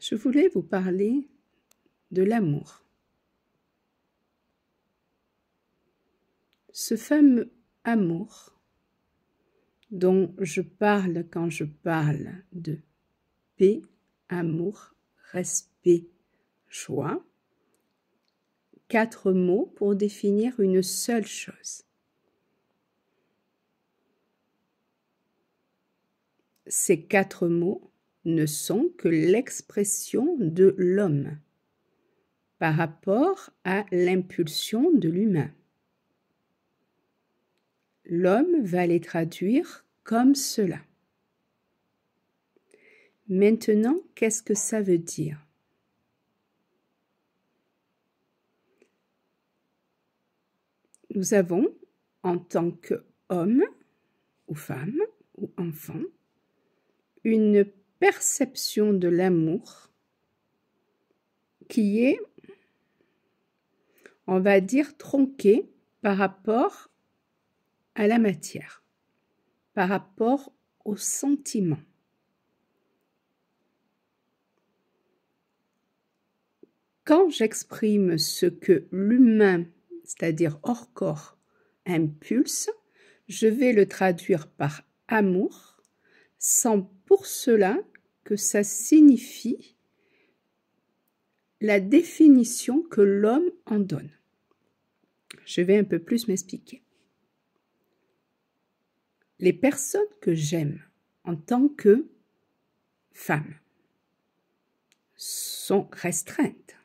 je voulais vous parler de l'amour. Ce fameux amour dont je parle quand je parle de paix, amour, respect, joie. Quatre mots pour définir une seule chose. Ces quatre mots ne sont que l'expression de l'homme par rapport à l'impulsion de l'humain. L'homme va les traduire comme cela. Maintenant, qu'est-ce que ça veut dire Nous avons, en tant qu'homme ou femme ou enfant, une perception de l'amour qui est, on va dire, tronquée par rapport à la matière, par rapport au sentiment. Quand j'exprime ce que l'humain, c'est-à-dire hors corps, impulse, je vais le traduire par amour sans pour cela que ça signifie la définition que l'homme en donne. Je vais un peu plus m'expliquer. Les personnes que j'aime en tant que femme sont restreintes.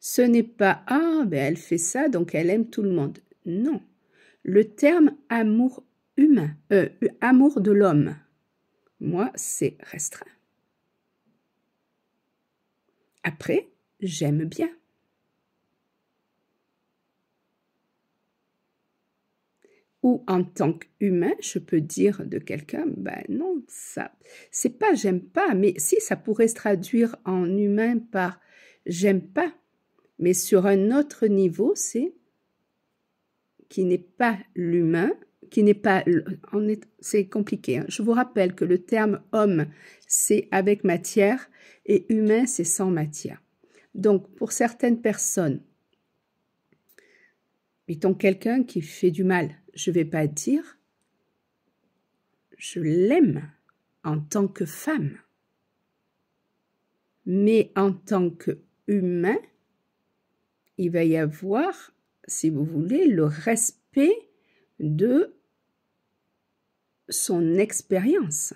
Ce n'est pas ah ben elle fait ça donc elle aime tout le monde. Non le terme amour humain, euh, amour de l'homme, moi, c'est restreint. Après, j'aime bien. Ou en tant qu'humain, je peux dire de quelqu'un, ben non, ça, c'est pas j'aime pas, mais si ça pourrait se traduire en humain par j'aime pas, mais sur un autre niveau, c'est qui n'est pas l'humain, qui n'est pas... C'est compliqué. Hein. Je vous rappelle que le terme homme, c'est avec matière et humain, c'est sans matière. Donc, pour certaines personnes, mettons quelqu'un qui fait du mal, je ne vais pas dire je l'aime en tant que femme, mais en tant qu'humain, il va y avoir si vous voulez, le respect de son expérience.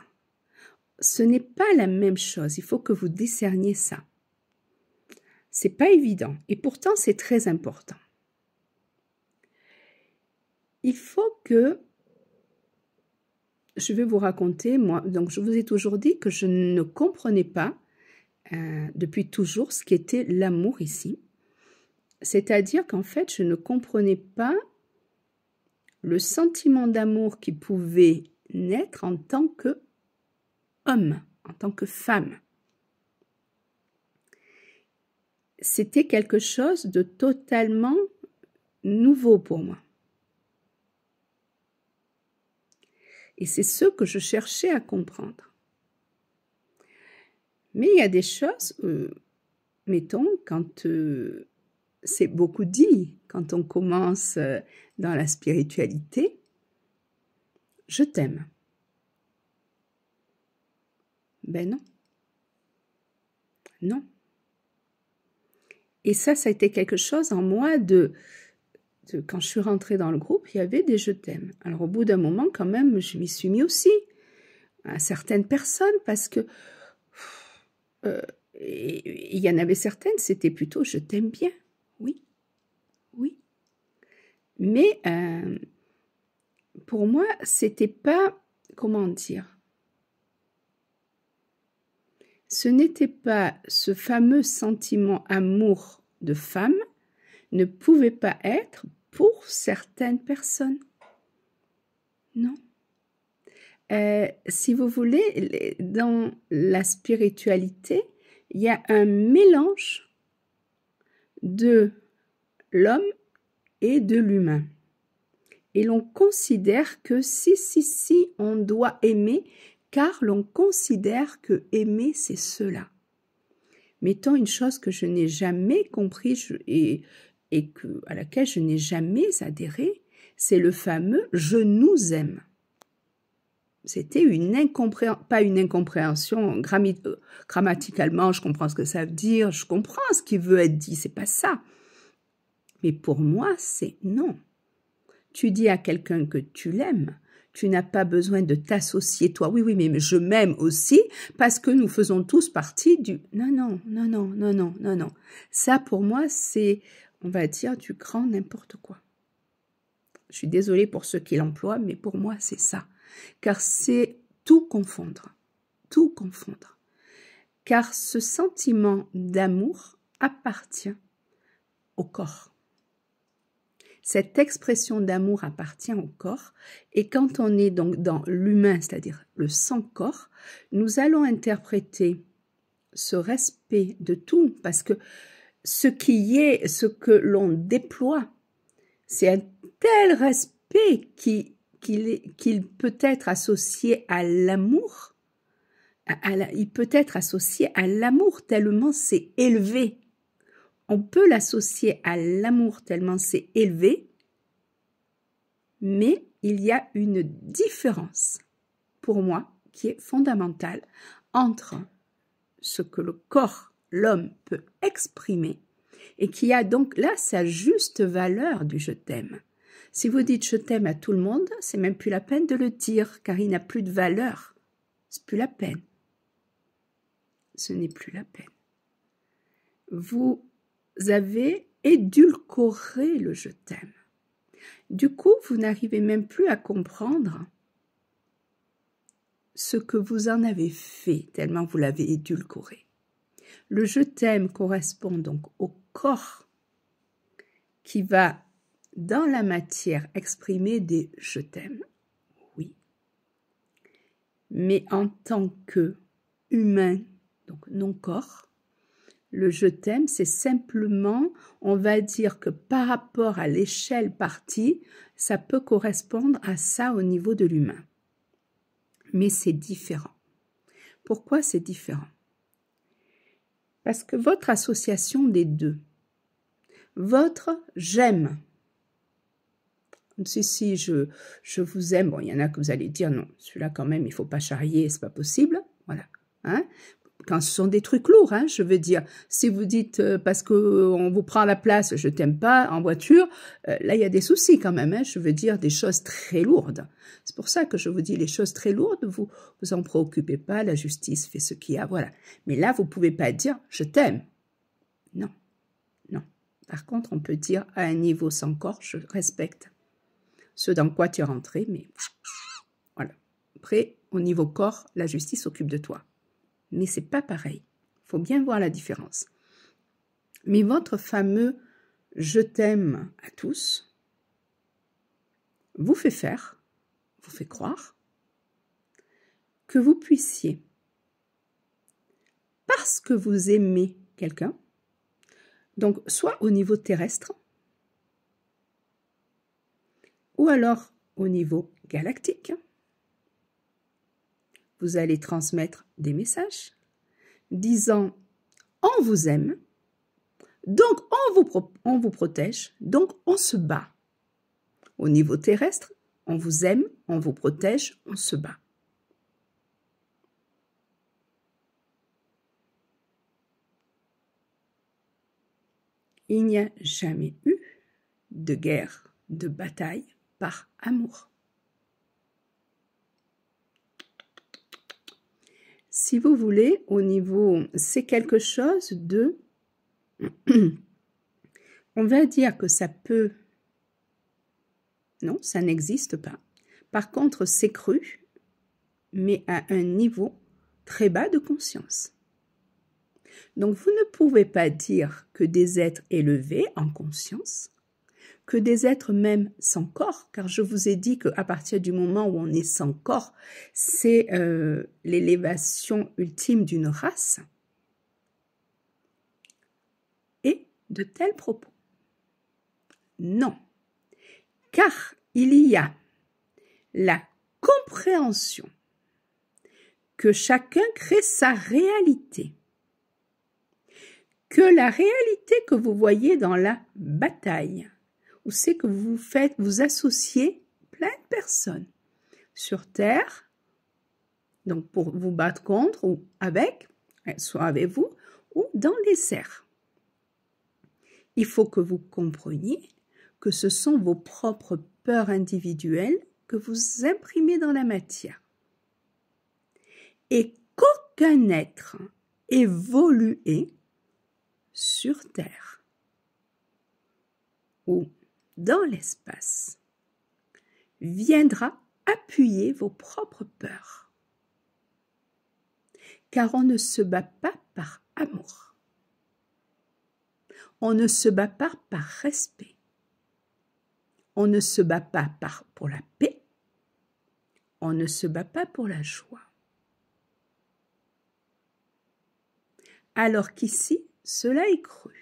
Ce n'est pas la même chose, il faut que vous discerniez ça. C'est pas évident et pourtant c'est très important. Il faut que je vais vous raconter moi donc je vous ai toujours dit que je ne comprenais pas euh, depuis toujours ce qu'était l'amour ici c'est-à-dire qu'en fait, je ne comprenais pas le sentiment d'amour qui pouvait naître en tant que homme, en tant que femme. C'était quelque chose de totalement nouveau pour moi. Et c'est ce que je cherchais à comprendre. Mais il y a des choses, euh, mettons, quand euh, c'est beaucoup dit quand on commence euh, dans la spiritualité. Je t'aime. Ben non. Non. Et ça, ça a été quelque chose en moi de, quand je suis rentrée dans le groupe, il y avait des je t'aime. Alors au bout d'un moment, quand même, je m'y suis mis aussi à certaines personnes parce que euh, il y en avait certaines, c'était plutôt je t'aime bien oui, oui. Mais euh, pour moi, c'était pas, comment dire, ce n'était pas ce fameux sentiment amour de femme ne pouvait pas être pour certaines personnes. Non. Euh, si vous voulez, dans la spiritualité, il y a un mélange de l'homme et de l'humain. Et l'on considère que si, si, si, on doit aimer, car l'on considère que aimer, c'est cela. Mettons une chose que je n'ai jamais compris et, et que, à laquelle je n'ai jamais adhéré, c'est le fameux je nous aime. C'était une incompréhension, pas une incompréhension euh, grammaticalement, je comprends ce que ça veut dire, je comprends ce qui veut être dit, c'est pas ça. Mais pour moi, c'est non. Tu dis à quelqu'un que tu l'aimes, tu n'as pas besoin de t'associer toi. Oui, oui, mais je m'aime aussi parce que nous faisons tous partie du... Non, non, non, non, non, non, non, non. Ça, pour moi, c'est, on va dire, du grand n'importe quoi. Je suis désolée pour ceux qui l'emploient, mais pour moi, c'est ça car c'est tout confondre, tout confondre. Car ce sentiment d'amour appartient au corps. Cette expression d'amour appartient au corps et quand on est donc dans l'humain, c'est-à-dire le sans-corps, nous allons interpréter ce respect de tout parce que ce qui est, ce que l'on déploie, c'est un tel respect qui qu'il peut être associé à l'amour. il peut être associé à l'amour tellement c'est élevé. On peut l'associer à l'amour tellement c'est élevé, mais il y a une différence, pour moi, qui est fondamentale entre ce que le corps, l'homme, peut exprimer et qui a donc là sa juste valeur du je t'aime si vous dites je t'aime à tout le monde, c'est même plus la peine de le dire, car il n'a plus de valeur. C'est plus la peine. Ce n'est plus la peine. Vous avez édulcoré le je t'aime. Du coup, vous n'arrivez même plus à comprendre ce que vous en avez fait, tellement vous l'avez édulcoré. Le je t'aime correspond donc au corps qui va dans la matière exprimée des je t'aime, oui. Mais en tant que humain, donc non corps, le je t'aime, c'est simplement, on va dire que par rapport à l'échelle partie, ça peut correspondre à ça au niveau de l'humain. Mais c'est différent. Pourquoi c'est différent Parce que votre association des deux, votre j'aime, si, si, je, je vous aime. Bon, il y en a que vous allez dire non, celui-là quand même, il faut pas charrier, c'est pas possible. Voilà. Hein quand ce sont des trucs lourds, hein, je veux dire. Si vous dites euh, parce qu'on euh, vous prend la place, je t'aime pas en voiture, euh, là il y a des soucis quand même. Hein. je veux dire des choses très lourdes. C'est pour ça que je vous dis les choses très lourdes. Vous vous en préoccupez pas. La justice fait ce qu'il y a. Voilà. Mais là vous ne pouvez pas dire je t'aime. Non, non. Par contre on peut dire à un niveau sans corps je respecte ce dans quoi tu es rentré, mais voilà. Après, au niveau corps, la justice s'occupe de toi. Mais c'est pas pareil. Faut bien voir la différence. Mais votre fameux je t'aime à tous vous fait faire, vous fait croire que vous puissiez, parce que vous aimez quelqu'un, donc soit au niveau terrestre, ou alors au niveau galactique. Vous allez transmettre des messages disant on vous aime, donc on vous, vous protège, donc on se bat. Au niveau terrestre, on vous aime, on vous protège, on se bat. Il n'y a jamais eu de guerre, de bataille par amour. Si vous voulez, au niveau, c'est quelque chose de, on va dire que ça peut, non, ça n'existe pas. Par contre, c'est cru, mais à un niveau très bas de conscience. Donc vous ne pouvez pas dire que des êtres élevés en conscience que des êtres même sans corps, car je vous ai dit qu'à partir du moment où on est sans corps, c'est euh, l'élévation ultime d'une race. Et de tels propos. Non, car il y a la compréhension que chacun crée sa réalité, que la réalité que vous voyez dans la bataille, où c'est que vous faites, vous associez plein de personnes sur Terre, donc pour vous battre contre ou avec, hein, soit avec vous, ou dans les airs. Il faut que vous compreniez que ce sont vos propres peurs individuelles que vous imprimez dans la matière. Et qu'aucun être évolué sur Terre ou dans l'espace viendra appuyer vos propres peurs. Car on ne se bat pas par amour. On ne se bat pas par respect. On ne se bat pas par, pour la paix. On ne se bat pas pour la joie. Alors qu'ici, cela est cru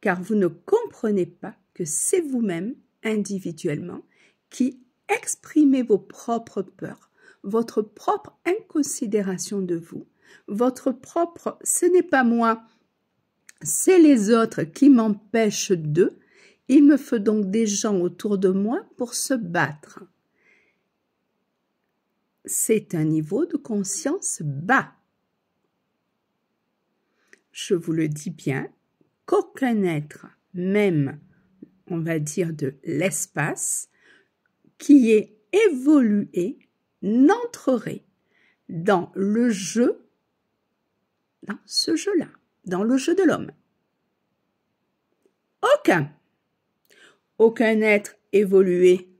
car vous ne comprenez pas que c'est vous-même, individuellement, qui exprimez vos propres peurs, votre propre inconsidération de vous, votre propre ce n'est pas moi, c'est les autres qui m'empêchent d'eux, il me faut donc des gens autour de moi pour se battre. C'est un niveau de conscience bas. Je vous le dis bien, qu'aucun être, même on va dire de l'espace, qui est évolué, n'entrerait dans le jeu, dans ce jeu-là, dans le jeu de l'homme. Aucun. Aucun être évolué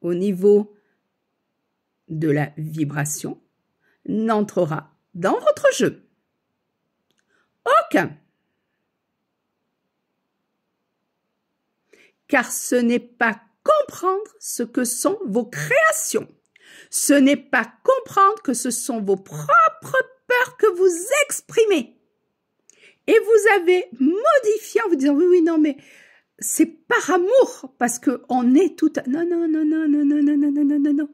au niveau de la vibration n'entrera dans votre jeu. Aucun. car ce n'est pas comprendre ce que sont vos créations. Ce n'est pas comprendre que ce sont vos propres peurs que vous exprimez. Et vous avez modifié en vous disant, oui, oui, non, mais c'est par amour, parce que on est tout... À... Non, non, non, non, non, non, non, non, non, non, non, non.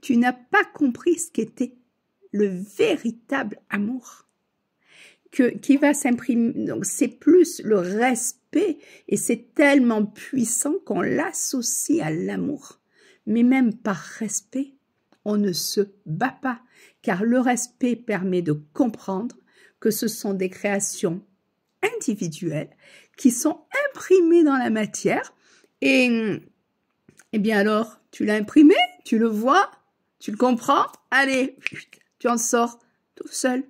Tu n'as pas compris ce qu'était le véritable amour qui va s'imprimer. Donc, c'est plus le respect et c'est tellement puissant qu'on l'associe à l'amour. Mais même par respect, on ne se bat pas, car le respect permet de comprendre que ce sont des créations individuelles qui sont imprimées dans la matière. Et, et eh bien alors, tu l'as imprimé, tu le vois, tu le comprends, allez, tu en sors tout seul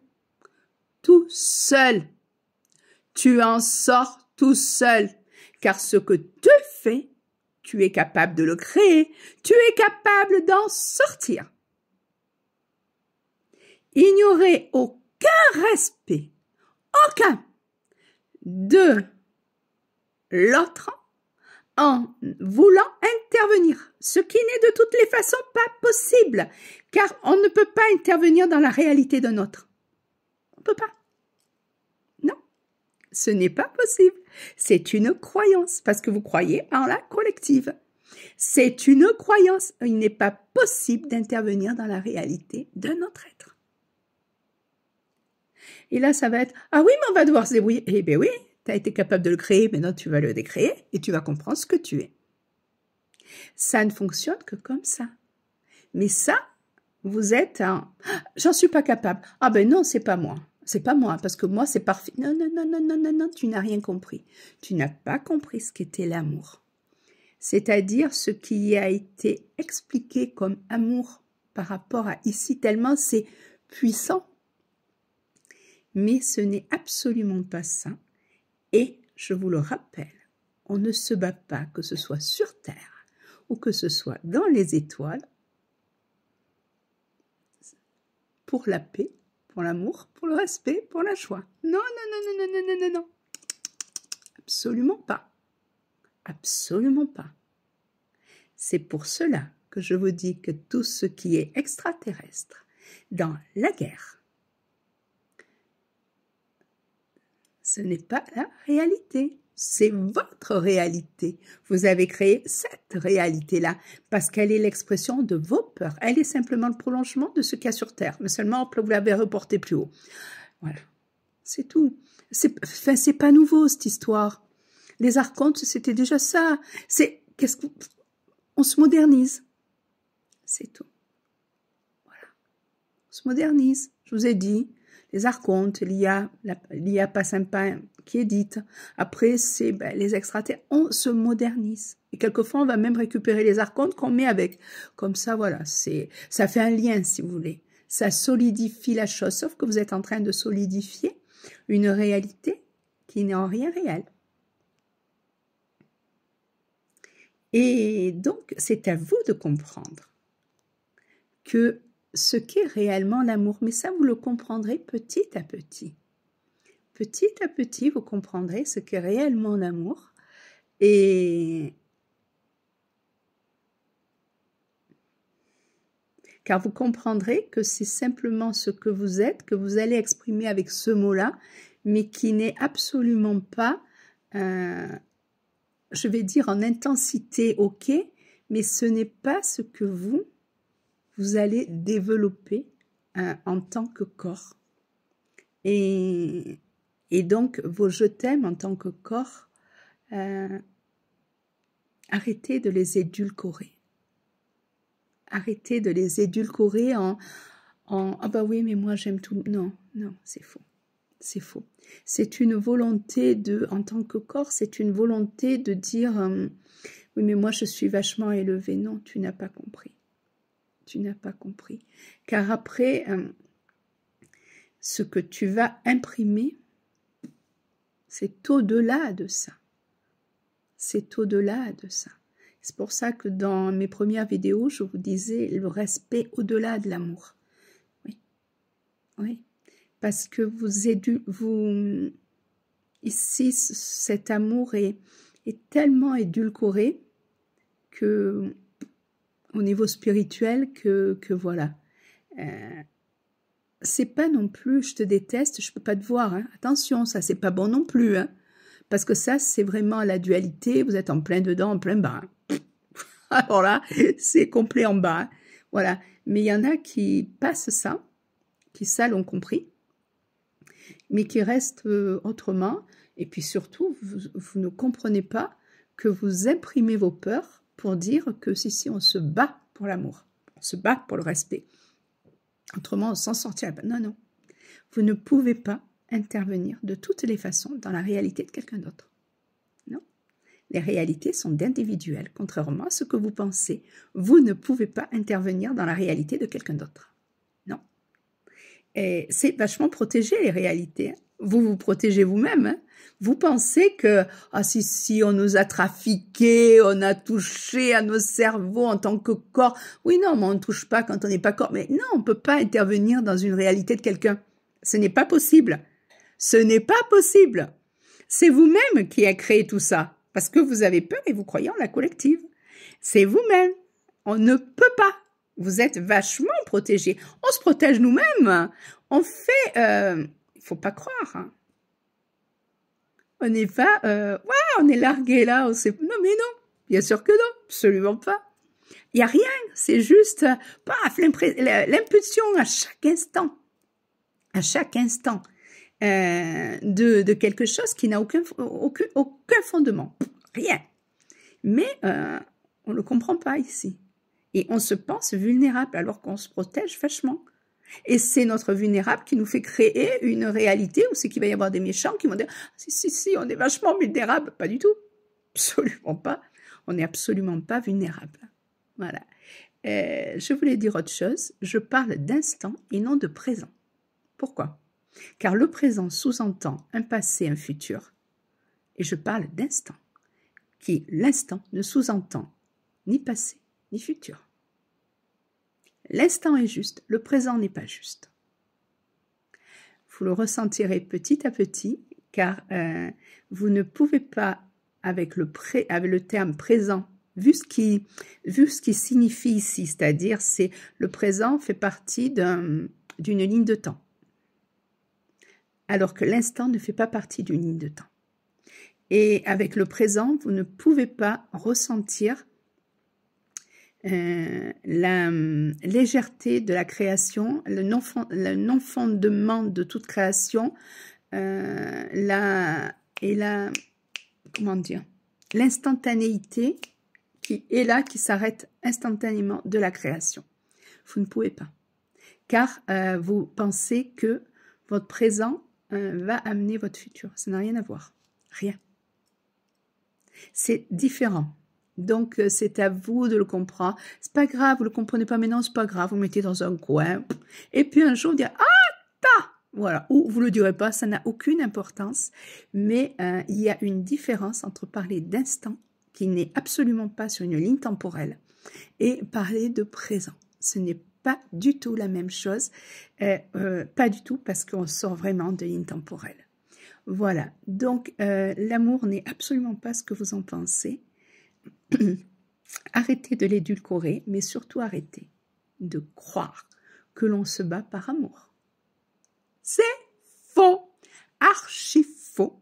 tout seul. Tu en sors tout seul, car ce que tu fais, tu es capable de le créer, tu es capable d'en sortir. aurait aucun respect, aucun, de l'autre en voulant intervenir, ce qui n'est de toutes les façons pas possible, car on ne peut pas intervenir dans la réalité d'un autre peut pas. Non, ce n'est pas possible. C'est une croyance, parce que vous croyez en la collective. C'est une croyance. Il n'est pas possible d'intervenir dans la réalité de notre être. Et là, ça va être Ah oui, mais on va devoir se débrouiller. Eh bien oui, tu as été capable de le créer, mais maintenant tu vas le décréer et tu vas comprendre ce que tu es. Ça ne fonctionne que comme ça. Mais ça, vous êtes un ah, J'en suis pas capable. Ah ben non, c'est pas moi c'est pas moi, parce que moi, c'est parfait. Non, non, non, non, non, non, non, tu n'as rien compris. Tu n'as pas compris ce qu'était l'amour. C'est-à-dire ce qui a été expliqué comme amour par rapport à ici, tellement c'est puissant. Mais ce n'est absolument pas ça. Et, je vous le rappelle, on ne se bat pas, que ce soit sur Terre ou que ce soit dans les étoiles, pour la paix pour l'amour, pour le respect, pour la joie. Non, non, non, non, non, non, non, non, non. Absolument pas. Absolument pas. C'est pour cela que je vous dis que tout ce qui est extraterrestre, dans la guerre, ce n'est pas la réalité. C'est votre réalité. Vous avez créé cette réalité-là parce qu'elle est l'expression de vos peurs. Elle est simplement le prolongement de ce qu'il y a sur Terre, mais seulement vous l'avez reporté plus haut. Voilà, c'est tout. C'est enfin, pas nouveau cette histoire. Les archontes, c'était déjà ça. C'est qu'est-ce qu'on on se modernise. C'est tout. Voilà, on se modernise. Je vous ai dit, les archontes, l'IA, a pas sympa, qui est dite. Après, c'est ben, les extraterrestres, on se modernise. Et quelquefois, on va même récupérer les archontes qu'on met avec. Comme ça, voilà, c'est ça fait un lien, si vous voulez. Ça solidifie la chose, sauf que vous êtes en train de solidifier une réalité qui n'est en rien réelle. Et donc, c'est à vous de comprendre que ce qu'est réellement l'amour, mais ça, vous le comprendrez petit à petit petit à petit, vous comprendrez ce qu'est réellement l'amour. Et car vous comprendrez que c'est simplement ce que vous êtes, que vous allez exprimer avec ce mot-là, mais qui n'est absolument pas, euh, je vais dire en intensité, ok, mais ce n'est pas ce que vous, vous allez développer euh, en tant que corps. Et et donc, vos je t'aime en tant que corps, euh, arrêtez de les édulcorer. Arrêtez de les édulcorer en Ah bah oui, mais moi j'aime tout. Non, non, c'est faux. C'est faux. C'est une volonté de, en tant que corps, c'est une volonté de dire euh, Oui, mais moi je suis vachement élevé. Non, tu n'as pas compris. Tu n'as pas compris. Car après, euh, ce que tu vas imprimer, c'est au-delà de ça. C'est au-delà de ça. C'est pour ça que dans mes premières vidéos, je vous disais le respect au-delà de l'amour. Oui. Oui. Parce que vous, êtes, vous ici, cet amour est, tellement édulcoré que au niveau spirituel que, que voilà. Euh, c'est pas non plus je te déteste, je peux pas te voir. Hein. Attention, ça c'est pas bon non plus. Hein. Parce que ça, c'est vraiment la dualité, vous êtes en plein dedans, en plein bas. Alors là, c'est complet en bas. Hein. Voilà. Mais il y en a qui passent ça, qui ça l'ont compris, mais qui restent euh, autrement. Et puis surtout, vous, vous ne comprenez pas que vous imprimez vos peurs pour dire que si, si, on se bat pour l'amour, on se bat pour le respect. Autrement, on s'en sortira Non, non. Vous ne pouvez pas intervenir de toutes les façons dans la réalité de quelqu'un d'autre. Non. Les réalités sont individuelles, contrairement à ce que vous pensez. Vous ne pouvez pas intervenir dans la réalité de quelqu'un d'autre. Et c'est vachement protéger les réalités. Hein. Vous vous protégez vous-même. Hein. vous pensez que ah, si si on nous a trafiqué, on a touché à nos cerveaux en tant que corps. Oui non, mais on ne touche pas quand on n'est pas corps. Mais non, on peut pas intervenir dans une réalité de quelqu'un. Ce n'est pas possible. Ce n'est pas possible. C'est vous-même qui a créé tout ça parce que vous avez peur et vous croyez en la collective. C'est vous-même. On ne peut pas vous êtes vachement protégé. On se protège nous-mêmes. On fait... Euh, il ne faut pas croire. Hein. On n'est pas... Euh, on est largué là. Non, mais non. Bien sûr que non. Absolument pas. Il n'y a rien. C'est juste... Paf, l'impulsion à chaque instant. À chaque instant. Euh, de, quelque chose qui n'a aucun, aucun, fondement. Rien. Mais euh, on ne le comprend pas ici. Et on se pense vulnérable alors qu'on se protège vachement. Et c'est notre vulnérable qui nous fait créer une réalité où c'est qu'il va y avoir des méchants qui vont dire ah, si, si, si, on est vachement vulnérable. Pas du tout. Absolument pas. On n'est absolument pas vulnérable. Voilà. Euh, je voulais dire autre chose. Je parle d'instant et non de présent. Pourquoi Car le présent sous-entend un passé, un futur. Et je parle d'instant, qui, l'instant, ne sous-entend ni passé, futur. L'instant est juste, le présent n'est pas juste. Vous le ressentirez petit à petit, car euh, vous ne pouvez pas, avec le, avec le terme présent, vu ce qui, signifie ici, c'est-à-dire c'est le présent fait partie d'une ligne de temps, alors que l'instant ne fait pas partie d'une ligne de temps. Et avec le présent, vous ne pouvez pas ressentir euh, la euh, légèreté de la création, le non-fondement de toute création, euh, et la, comment dire, l'instantanéité qui est là, qui s'arrête instantanément de la création. Vous ne pouvez pas, car vous pensez que votre présent va amener votre futur. Ça n'a rien à voir, rien. C'est différent. Donc, euh, c'est à vous de le comprendre. C'est pas grave, vous le comprenez pas maintenant, c'est pas grave, vous mettez dans un coin. Et puis un jour, vous dire Ah, ta Voilà. Ou vous le direz pas, ça n'a aucune importance. Mais euh, il y a une différence entre parler d'instant, qui n'est absolument pas sur une ligne temporelle, et parler de présent. Ce n'est pas du tout la même chose. Euh, pas du tout, parce qu'on sort vraiment de ligne temporelle. Voilà. Donc, l'amour n'est absolument pas ce que vous en pensez. arrêtez de l'édulcorer, mais surtout arrêtez de croire que l'on se bat par amour. C'est faux, archi faux.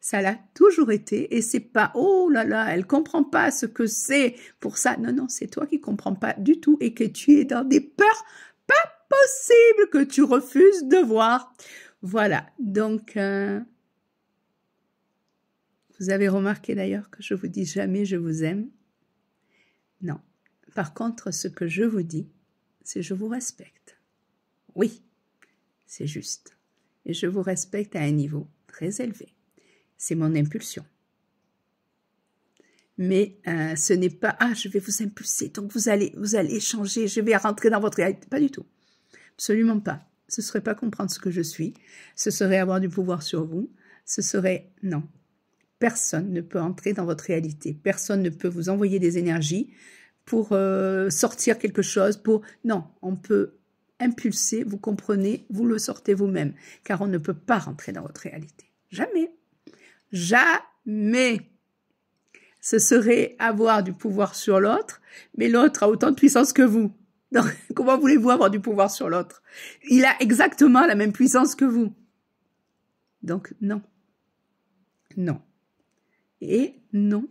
Ça l'a toujours été et c'est pas oh là là, elle comprend pas ce que c'est pour ça. Non non, c'est toi qui comprends pas du tout et que tu es dans des peurs pas possibles que tu refuses de voir. Voilà. Donc euh, vous avez remarqué d'ailleurs que je vous dis jamais je vous aime Non. Par contre, ce que je vous dis, c'est je vous respecte. Oui, c'est juste. Et je vous respecte à un niveau très élevé. C'est mon impulsion. Mais euh, ce n'est pas ah je vais vous impulser donc vous allez vous allez changer je vais rentrer dans votre réalité pas du tout absolument pas ce serait pas comprendre ce que je suis ce serait avoir du pouvoir sur vous ce serait non personne ne peut entrer dans votre réalité, personne ne peut vous envoyer des énergies pour euh, sortir quelque chose, pour... Non, on peut impulser, vous comprenez, vous le sortez vous-même, car on ne peut pas rentrer dans votre réalité. Jamais. Jamais. Ce serait avoir du pouvoir sur l'autre, mais l'autre a autant de puissance que vous. Donc, comment voulez-vous avoir du pouvoir sur l'autre Il a exactement la même puissance que vous. Donc, non. Non. Et non,